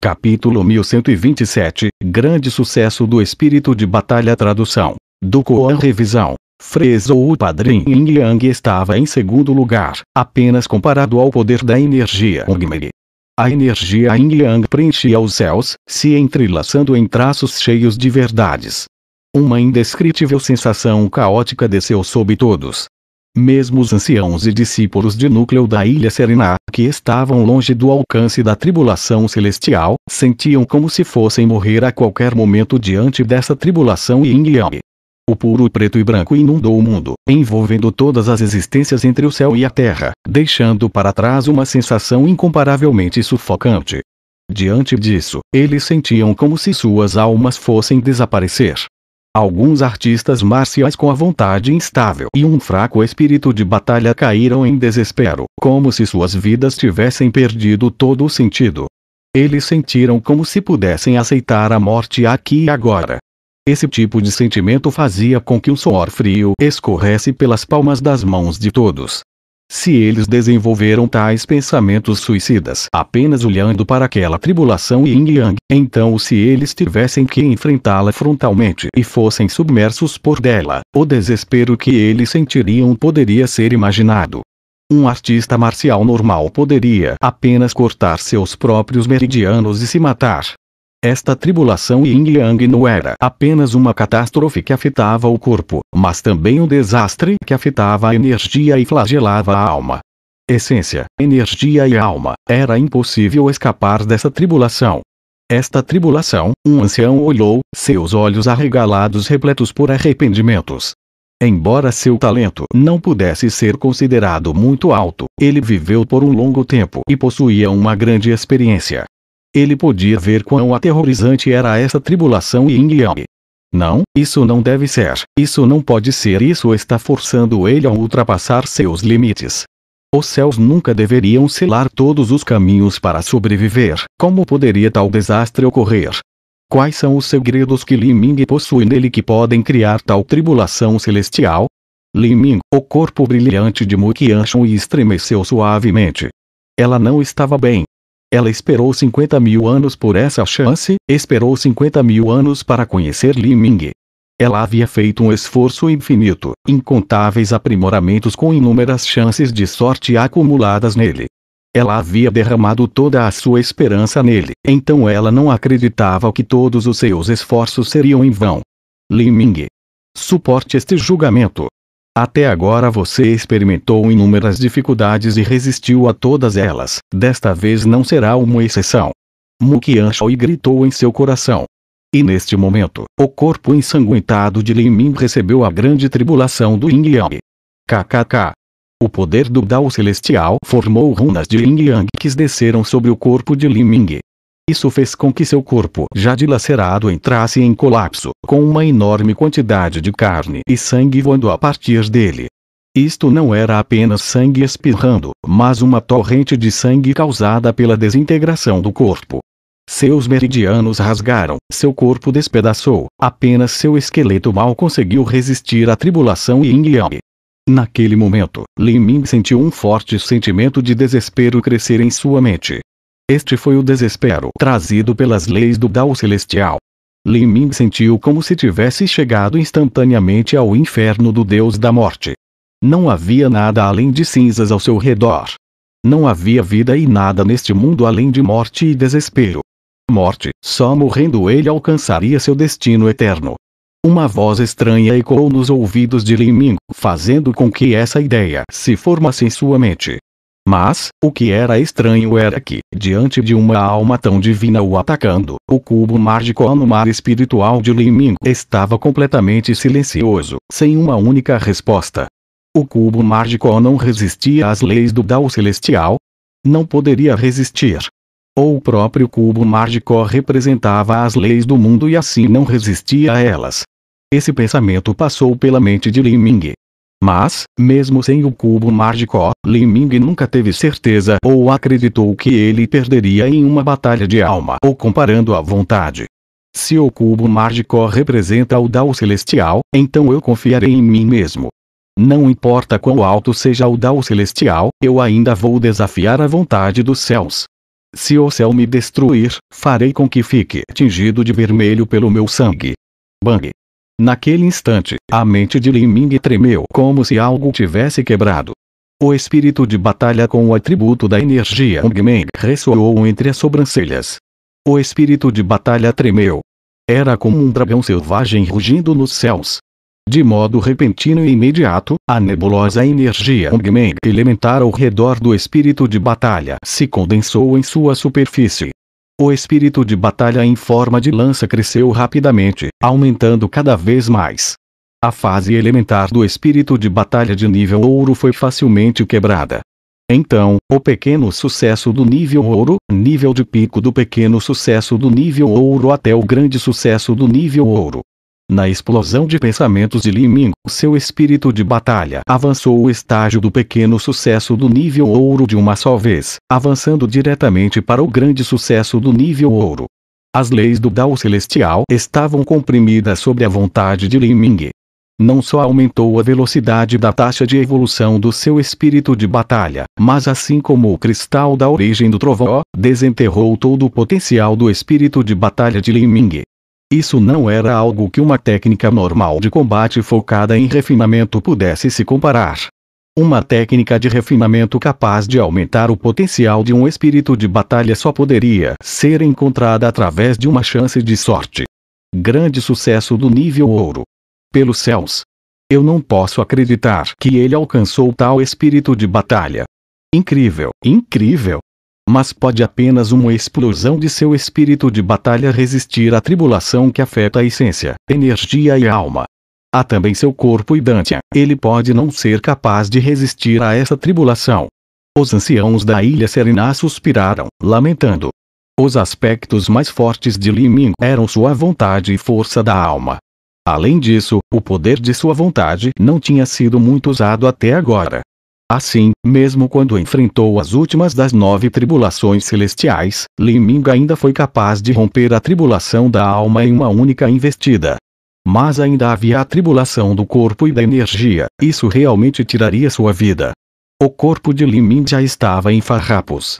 Capítulo 1127 Grande sucesso do espírito de batalha Tradução do Koan Revisão. Frezo o padrinho Yin Yang estava em segundo lugar, apenas comparado ao poder da energia Ongmeri. A energia Yin Yang preenchia os céus, se entrelaçando em traços cheios de verdades. Uma indescritível sensação caótica desceu sobre todos, mesmo os anciãos e discípulos de núcleo da ilha Serena, que estavam longe do alcance da tribulação celestial, sentiam como se fossem morrer a qualquer momento diante dessa tribulação yin yang. O puro preto e branco inundou o mundo, envolvendo todas as existências entre o céu e a terra, deixando para trás uma sensação incomparavelmente sufocante. Diante disso, eles sentiam como se suas almas fossem desaparecer, Alguns artistas marciais com a vontade instável e um fraco espírito de batalha caíram em desespero, como se suas vidas tivessem perdido todo o sentido. Eles sentiram como se pudessem aceitar a morte aqui e agora. Esse tipo de sentimento fazia com que um suor frio escorresse pelas palmas das mãos de todos, se eles desenvolveram tais pensamentos suicidas apenas olhando para aquela tribulação yin yang, então se eles tivessem que enfrentá-la frontalmente e fossem submersos por dela, o desespero que eles sentiriam poderia ser imaginado. Um artista marcial normal poderia apenas cortar seus próprios meridianos e se matar, esta tribulação Yin Yang não era apenas uma catástrofe que afetava o corpo, mas também um desastre que afetava a energia e flagelava a alma. Essência, energia e alma, era impossível escapar dessa tribulação. Esta tribulação, um ancião olhou, seus olhos arregalados repletos por arrependimentos. Embora seu talento não pudesse ser considerado muito alto, ele viveu por um longo tempo e possuía uma grande experiência, ele podia ver quão aterrorizante era essa tribulação Ying yang Não, isso não deve ser, isso não pode ser, isso está forçando ele a ultrapassar seus limites. Os céus nunca deveriam selar todos os caminhos para sobreviver, como poderia tal desastre ocorrer? Quais são os segredos que Li Ming possui nele que podem criar tal tribulação celestial? Li Ming, o corpo brilhante de Mu Qianshun estremeceu suavemente. Ela não estava bem, ela esperou 50 mil anos por essa chance, esperou 50 mil anos para conhecer Li Ming. Ela havia feito um esforço infinito, incontáveis aprimoramentos com inúmeras chances de sorte acumuladas nele. Ela havia derramado toda a sua esperança nele, então ela não acreditava que todos os seus esforços seriam em vão. Li Ming. Suporte este julgamento. Até agora você experimentou inúmeras dificuldades e resistiu a todas elas, desta vez não será uma exceção. Mukian Shao gritou em seu coração. E neste momento, o corpo ensanguentado de Lin Min recebeu a grande tribulação do Yin Yang. KKK. O poder do Dao Celestial formou runas de Yin Yang que desceram sobre o corpo de Lin Ming. Isso fez com que seu corpo, já dilacerado, entrasse em colapso, com uma enorme quantidade de carne e sangue voando a partir dele. Isto não era apenas sangue espirrando, mas uma torrente de sangue causada pela desintegração do corpo. Seus meridianos rasgaram, seu corpo despedaçou, apenas seu esqueleto mal conseguiu resistir à tribulação e yang. Naquele momento, Lin Ming sentiu um forte sentimento de desespero crescer em sua mente. Este foi o desespero trazido pelas leis do Dao Celestial. Li Ming sentiu como se tivesse chegado instantaneamente ao inferno do Deus da Morte. Não havia nada além de cinzas ao seu redor. Não havia vida e nada neste mundo além de morte e desespero. Morte, só morrendo ele alcançaria seu destino eterno. Uma voz estranha ecoou nos ouvidos de Li Ming, fazendo com que essa ideia se formasse em sua mente. Mas, o que era estranho era que, diante de uma alma tão divina o atacando, o cubo mágico no mar espiritual de Liming estava completamente silencioso, sem uma única resposta. O cubo mágico não resistia às leis do Dao Celestial? Não poderia resistir. Ou o próprio cubo mágico representava as leis do mundo e assim não resistia a elas. Esse pensamento passou pela mente de Liming. Mas, mesmo sem o cubo mágico, Li Ming nunca teve certeza ou acreditou que ele perderia em uma batalha de alma ou comparando à vontade. Se o cubo mágico representa o Dao Celestial, então eu confiarei em mim mesmo. Não importa quão alto seja o Dao Celestial, eu ainda vou desafiar a vontade dos céus. Se o céu me destruir, farei com que fique tingido de vermelho pelo meu sangue. Bang! Naquele instante, a mente de Lin Ming tremeu como se algo tivesse quebrado. O espírito de batalha com o atributo da energia Ongmeng ressoou entre as sobrancelhas. O espírito de batalha tremeu. Era como um dragão selvagem rugindo nos céus. De modo repentino e imediato, a nebulosa energia Ongmeng elementar ao redor do espírito de batalha se condensou em sua superfície. O espírito de batalha em forma de lança cresceu rapidamente, aumentando cada vez mais. A fase elementar do espírito de batalha de nível ouro foi facilmente quebrada. Então, o pequeno sucesso do nível ouro, nível de pico do pequeno sucesso do nível ouro até o grande sucesso do nível ouro, na explosão de pensamentos de Li Ming, seu espírito de batalha avançou o estágio do pequeno sucesso do nível ouro de uma só vez, avançando diretamente para o grande sucesso do nível ouro. As leis do Dao Celestial estavam comprimidas sobre a vontade de Li Ming. Não só aumentou a velocidade da taxa de evolução do seu espírito de batalha, mas assim como o cristal da origem do trovão, desenterrou todo o potencial do espírito de batalha de Li Ming. Isso não era algo que uma técnica normal de combate focada em refinamento pudesse se comparar. Uma técnica de refinamento capaz de aumentar o potencial de um espírito de batalha só poderia ser encontrada através de uma chance de sorte. Grande sucesso do nível ouro. Pelos céus. Eu não posso acreditar que ele alcançou tal espírito de batalha. Incrível, incrível mas pode apenas uma explosão de seu espírito de batalha resistir à tribulação que afeta a essência, energia e alma. Há também seu corpo e Dante, ele pode não ser capaz de resistir a essa tribulação. Os anciãos da ilha Serená suspiraram, lamentando. Os aspectos mais fortes de Liming eram sua vontade e força da alma. Além disso, o poder de sua vontade não tinha sido muito usado até agora. Assim, mesmo quando enfrentou as últimas das nove tribulações celestiais, Li Ming ainda foi capaz de romper a tribulação da alma em uma única investida. Mas ainda havia a tribulação do corpo e da energia, isso realmente tiraria sua vida. O corpo de Li Ming já estava em farrapos.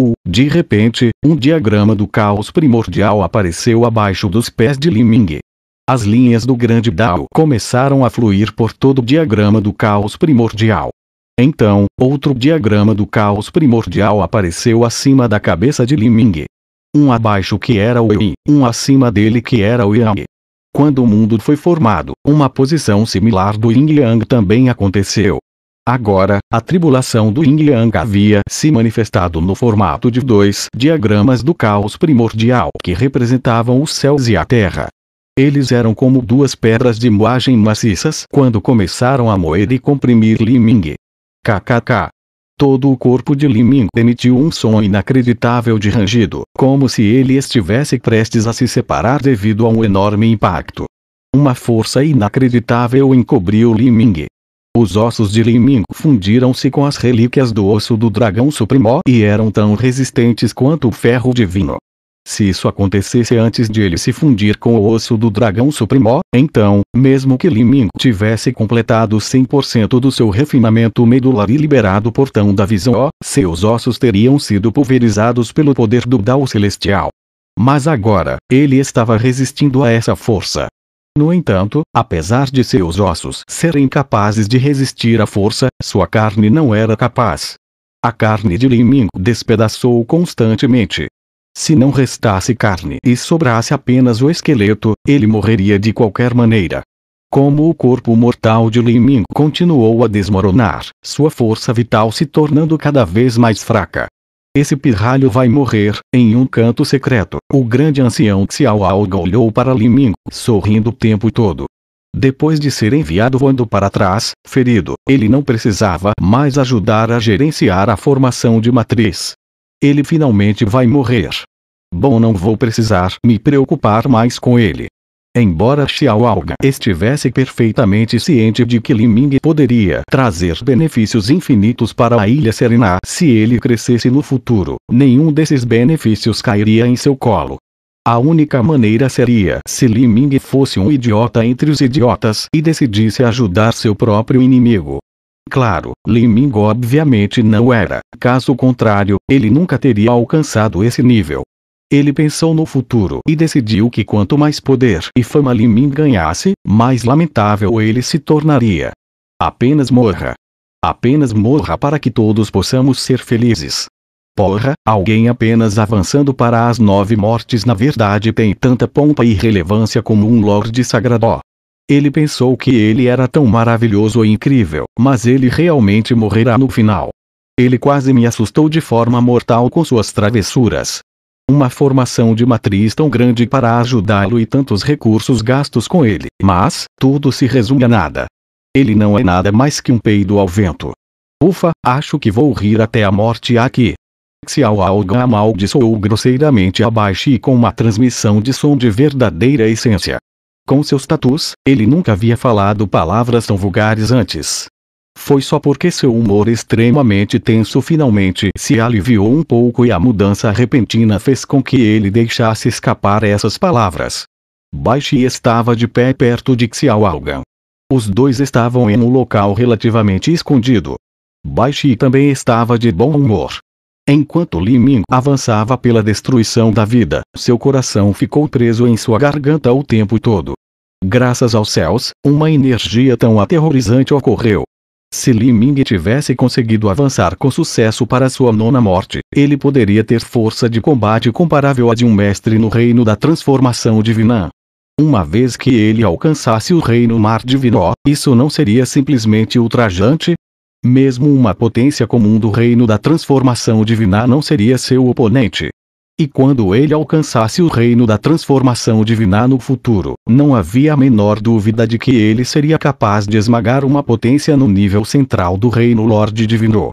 O, de repente, um diagrama do caos primordial apareceu abaixo dos pés de Li Ming. As linhas do grande Dao começaram a fluir por todo o diagrama do caos primordial. Então, outro diagrama do caos primordial apareceu acima da cabeça de Liming. Um abaixo que era o Yin, um acima dele que era o Yang. Quando o mundo foi formado, uma posição similar do Yin Yang também aconteceu. Agora, a tribulação do Yin Yang havia se manifestado no formato de dois diagramas do caos primordial que representavam os céus e a terra. Eles eram como duas pedras de moagem maciças quando começaram a moer e comprimir Liming. KKK. Todo o corpo de Liming emitiu um som inacreditável de rangido, como se ele estivesse prestes a se separar devido a um enorme impacto. Uma força inacreditável encobriu Liming. Os ossos de Liming fundiram-se com as relíquias do osso do dragão supremo e eram tão resistentes quanto o ferro divino. Se isso acontecesse antes de ele se fundir com o osso do dragão supremo, então, mesmo que Liming tivesse completado 100% do seu refinamento medular e liberado o portão da visão, seus ossos teriam sido pulverizados pelo poder do Dao Celestial. Mas agora, ele estava resistindo a essa força. No entanto, apesar de seus ossos serem capazes de resistir à força, sua carne não era capaz. A carne de Liming despedaçou constantemente, se não restasse carne e sobrasse apenas o esqueleto, ele morreria de qualquer maneira. Como o corpo mortal de Liming continuou a desmoronar, sua força vital se tornando cada vez mais fraca. Esse pirralho vai morrer, em um canto secreto. O grande ancião Xiao Alga olhou para Liming, sorrindo o tempo todo. Depois de ser enviado voando para trás, ferido, ele não precisava mais ajudar a gerenciar a formação de matriz. Ele finalmente vai morrer. Bom, não vou precisar me preocupar mais com ele. Embora Xiao Alga estivesse perfeitamente ciente de que Liming poderia trazer benefícios infinitos para a Ilha Serena se ele crescesse no futuro, nenhum desses benefícios cairia em seu colo. A única maneira seria se Liming fosse um idiota entre os idiotas e decidisse ajudar seu próprio inimigo. Claro, Liming obviamente não era, caso contrário, ele nunca teria alcançado esse nível. Ele pensou no futuro e decidiu que quanto mais poder e fama Limin ganhasse, mais lamentável ele se tornaria. Apenas morra. Apenas morra para que todos possamos ser felizes. Porra, alguém apenas avançando para as nove mortes na verdade tem tanta pompa e relevância como um Lorde Sagradó. Ele pensou que ele era tão maravilhoso e incrível, mas ele realmente morrerá no final. Ele quase me assustou de forma mortal com suas travessuras. Uma formação de matriz tão grande para ajudá-lo e tantos recursos gastos com ele, mas, tudo se resume a nada. Ele não é nada mais que um peido ao vento. Ufa, acho que vou rir até a morte aqui. Xiao Alga amaldiçoou grosseiramente abaixo e com uma transmissão de som de verdadeira essência. Com seus tatus, ele nunca havia falado palavras tão vulgares antes. Foi só porque seu humor extremamente tenso finalmente se aliviou um pouco e a mudança repentina fez com que ele deixasse escapar essas palavras. Baixi estava de pé perto de Xiao Algan. Os dois estavam em um local relativamente escondido. Baixi também estava de bom humor. Enquanto Li Ming avançava pela destruição da vida, seu coração ficou preso em sua garganta o tempo todo. Graças aos céus, uma energia tão aterrorizante ocorreu. Se Li Ming tivesse conseguido avançar com sucesso para sua nona morte, ele poderia ter força de combate comparável à de um mestre no reino da transformação divina. Uma vez que ele alcançasse o reino mar divino, isso não seria simplesmente ultrajante? Mesmo uma potência comum do reino da transformação divina não seria seu oponente. E quando ele alcançasse o reino da transformação divina no futuro, não havia a menor dúvida de que ele seria capaz de esmagar uma potência no nível central do reino Lorde Divino.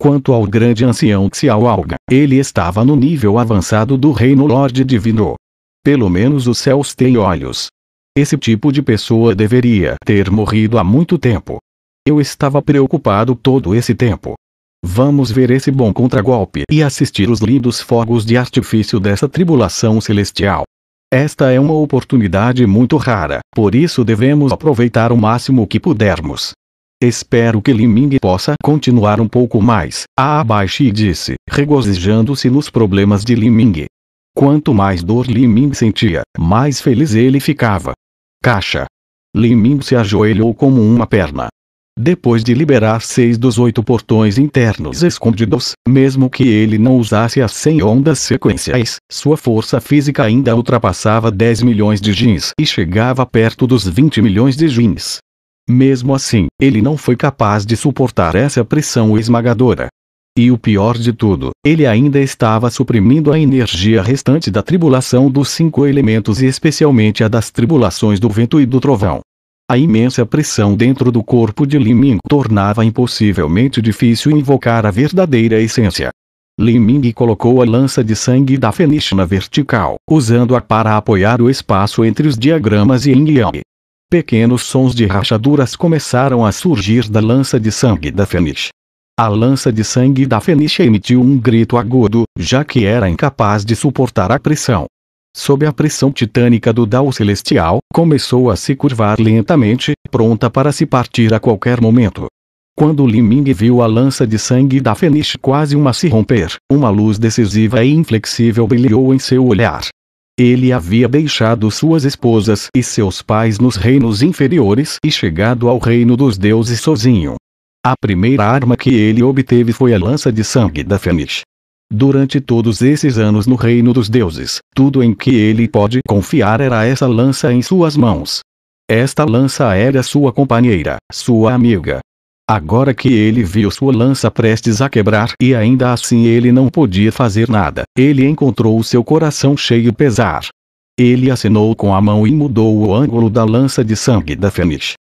Quanto ao grande ancião Xiao Alga, ele estava no nível avançado do reino Lorde Divino. Pelo menos os céus têm olhos. Esse tipo de pessoa deveria ter morrido há muito tempo. Eu estava preocupado todo esse tempo. Vamos ver esse bom contragolpe e assistir os lindos fogos de artifício dessa tribulação celestial. Esta é uma oportunidade muito rara, por isso devemos aproveitar o máximo que pudermos. Espero que Liming possa continuar um pouco mais, a abaixo disse, regozijando-se nos problemas de Liming. Quanto mais dor Liming sentia, mais feliz ele ficava. Caixa. Liming se ajoelhou como uma perna, depois de liberar seis dos oito portões internos escondidos, mesmo que ele não usasse as 100 ondas sequenciais, sua força física ainda ultrapassava 10 milhões de jeans e chegava perto dos 20 milhões de jeans. Mesmo assim, ele não foi capaz de suportar essa pressão esmagadora. E o pior de tudo, ele ainda estava suprimindo a energia restante da tribulação dos cinco elementos e especialmente a das tribulações do vento e do trovão. A imensa pressão dentro do corpo de Liming tornava impossivelmente difícil invocar a verdadeira essência. Liming colocou a lança de sangue da Fênix na vertical, usando-a para apoiar o espaço entre os diagramas e Yang. Pequenos sons de rachaduras começaram a surgir da lança de sangue da Fênix. A lança de sangue da Fenix emitiu um grito agudo, já que era incapaz de suportar a pressão sob a pressão titânica do Dao Celestial, começou a se curvar lentamente, pronta para se partir a qualquer momento. Quando Liming viu a lança de sangue da Fenix quase uma se romper, uma luz decisiva e inflexível brilhou em seu olhar. Ele havia deixado suas esposas e seus pais nos reinos inferiores e chegado ao reino dos deuses sozinho. A primeira arma que ele obteve foi a lança de sangue da Fenix. Durante todos esses anos no reino dos deuses, tudo em que ele pode confiar era essa lança em suas mãos. Esta lança era sua companheira, sua amiga. Agora que ele viu sua lança prestes a quebrar e ainda assim ele não podia fazer nada, ele encontrou seu coração cheio pesar. Ele acenou com a mão e mudou o ângulo da lança de sangue da Fênix.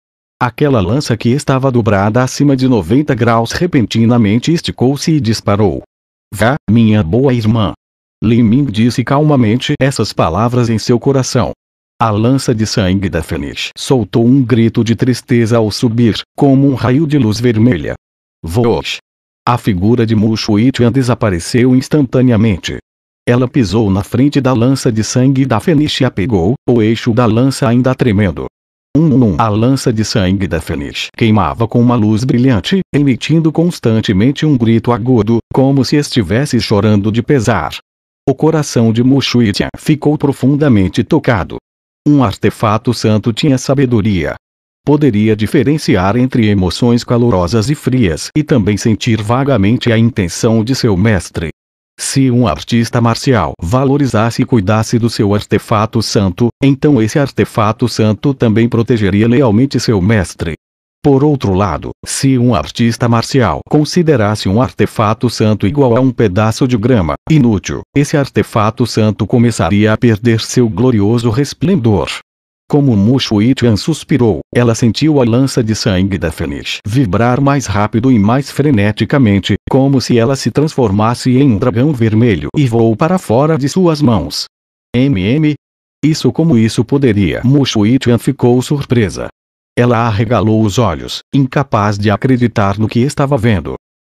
Aquela lança que estava dobrada acima de 90 graus repentinamente esticou-se e disparou, Vá, minha boa irmã. Li Ming disse calmamente essas palavras em seu coração. A lança de sangue da Fênix soltou um grito de tristeza ao subir, como um raio de luz vermelha. Voos! A figura de Mushu Itian desapareceu instantaneamente. Ela pisou na frente da lança de sangue da Fênix e a pegou, o eixo da lança ainda tremendo. Um, um, a lança de sangue da Fenix queimava com uma luz brilhante, emitindo constantemente um grito agudo, como se estivesse chorando de pesar. O coração de Mushuitia ficou profundamente tocado. Um artefato santo tinha sabedoria. Poderia diferenciar entre emoções calorosas e frias e também sentir vagamente a intenção de seu mestre. Se um artista marcial valorizasse e cuidasse do seu artefato santo, então esse artefato santo também protegeria lealmente seu mestre. Por outro lado, se um artista marcial considerasse um artefato santo igual a um pedaço de grama, inútil, esse artefato santo começaria a perder seu glorioso resplendor. Como Mushu Itian suspirou, ela sentiu a lança de sangue da Fenix vibrar mais rápido e mais freneticamente, como se ela se transformasse em um dragão vermelho e voou para fora de suas mãos. MM? Isso como isso poderia? Mushu Itian ficou surpresa. Ela arregalou os olhos, incapaz de acreditar no que estava vendo.